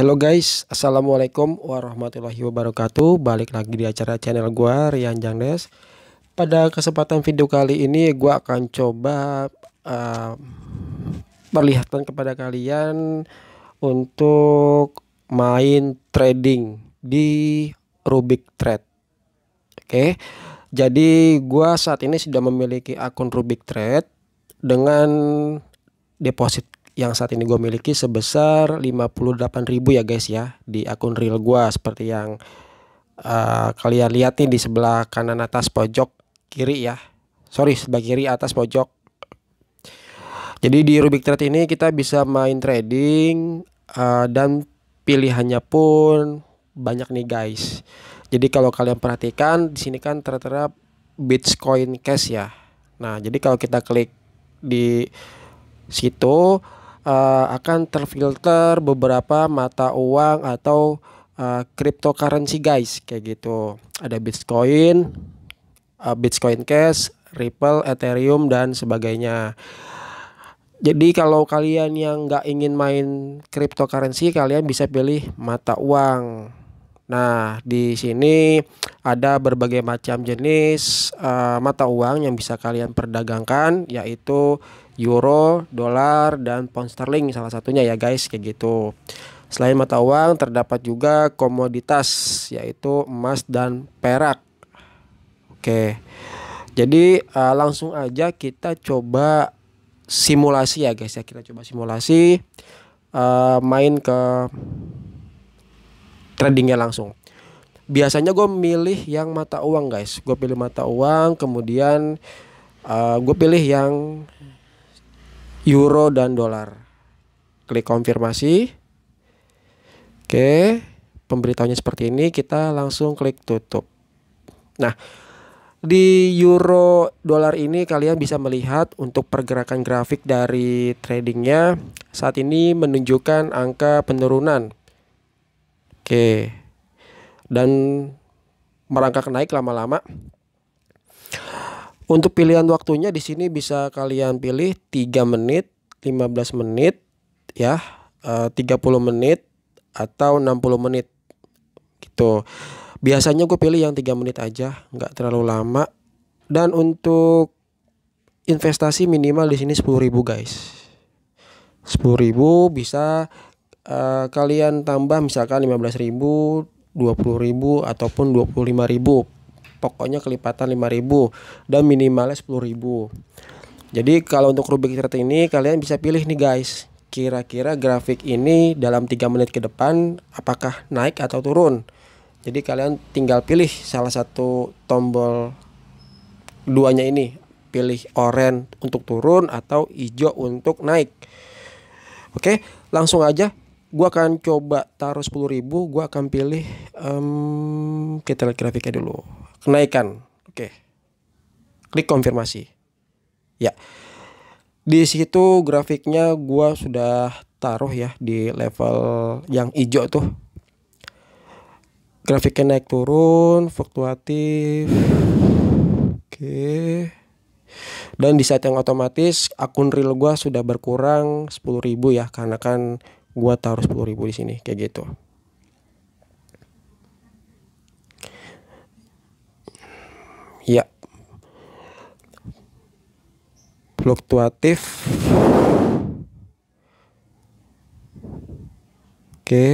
Halo guys, Assalamualaikum warahmatullahi wabarakatuh Balik lagi di acara channel gua Rian Jangdes Pada kesempatan video kali ini gue akan coba uh, Perlihatan kepada kalian Untuk main trading di Rubik Trade Oke Jadi gue saat ini sudah memiliki akun Rubik Trade Dengan deposit yang saat ini gue miliki sebesar ribu ya guys ya di akun real gue seperti yang uh, kalian lihat nih di sebelah kanan atas pojok kiri ya sorry sebelah kiri atas pojok jadi di Rubik Trade ini kita bisa main trading uh, dan pilihannya pun banyak nih guys jadi kalau kalian perhatikan di sini kan tertera Bitcoin Cash ya nah jadi kalau kita klik di situ uh, akan terfilter beberapa mata uang atau uh, cryptocurrency guys kayak gitu. Ada Bitcoin, uh, Bitcoin Cash, Ripple, Ethereum dan sebagainya. Jadi kalau kalian yang nggak ingin main cryptocurrency, kalian bisa pilih mata uang Nah, di sini ada berbagai macam jenis uh, mata uang yang bisa kalian perdagangkan yaitu euro, dolar, dan pound sterling salah satunya ya guys kayak gitu. Selain mata uang terdapat juga komoditas yaitu emas dan perak. Oke. Jadi uh, langsung aja kita coba simulasi ya guys ya. Kita coba simulasi uh, main ke tradingnya langsung biasanya gue milih yang mata uang guys gue pilih mata uang kemudian uh, eh, gue pilih yang euro dan dolar klik konfirmasi oke pemberitahunya seperti ini kita langsung klik tutup nah di euro dolar ini kalian bisa melihat untuk pergerakan grafik dari tradingnya saat ini menunjukkan angka penurunan Oke. Dan merangkak naik lama-lama. Untuk pilihan waktunya di sini bisa kalian pilih 3 menit, 15 menit, ya, 30 eh, menit atau 60 menit. Gitu. Biasanya gue pilih yang 3 menit aja, nggak terlalu lama. Dan untuk investasi minimal di sini 10.000 guys. 10.000 bisa Eh, kalian tambah misalkan 15.000, 20.000 ataupun 25.000. Pokoknya kelipatan 5.000 dan minimalnya 10.000. Jadi kalau untuk rubik chart ini kalian bisa pilih nih guys. Kira-kira grafik ini dalam 3 menit ke depan apakah naik atau turun. Jadi kalian tinggal pilih salah satu tombol duanya ini, pilih oranye untuk turun atau hijau untuk naik. Oke, langsung aja Gua akan coba taruh sepuluh ribu Gua akan pilih um, kita lihat grafiknya dulu kenaikan oke okay. klik konfirmasi ya di situ grafiknya gua sudah taruh ya di level yang hijau tuh grafiknya naik turun fluktuatif oke okay. dan di saat yang otomatis akun real gue sudah berkurang 10.000 ya karena kan gue taruh sepuluh ribu di sini kayak gitu ya fluktuatif oke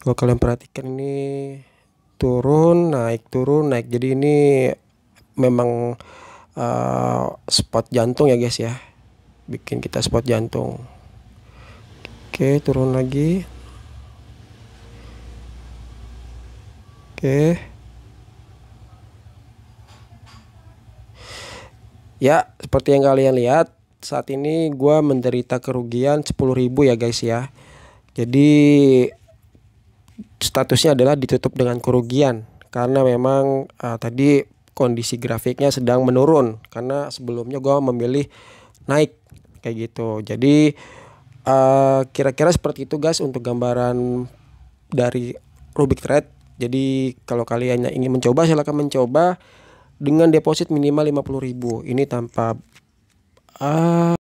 kalau kalian perhatikan ini turun naik turun naik jadi ini memang uh, spot jantung ya guys ya bikin kita spot jantung Oke, turun lagi. Oke. Ya, seperti yang kalian lihat, saat ini gue menderita kerugian ribu ya guys ya. Jadi statusnya adalah ditutup dengan kerugian karena memang uh, tadi kondisi grafiknya sedang menurun karena sebelumnya gue memilih naik kayak gitu. Jadi Eh, kira-kira uh, seperti itu guys untuk gambaran dari Rubik trade Jadi kalau kalian ingin mencoba silahkan mencoba dengan deposit minimal 50.000. Ini tanpa uh,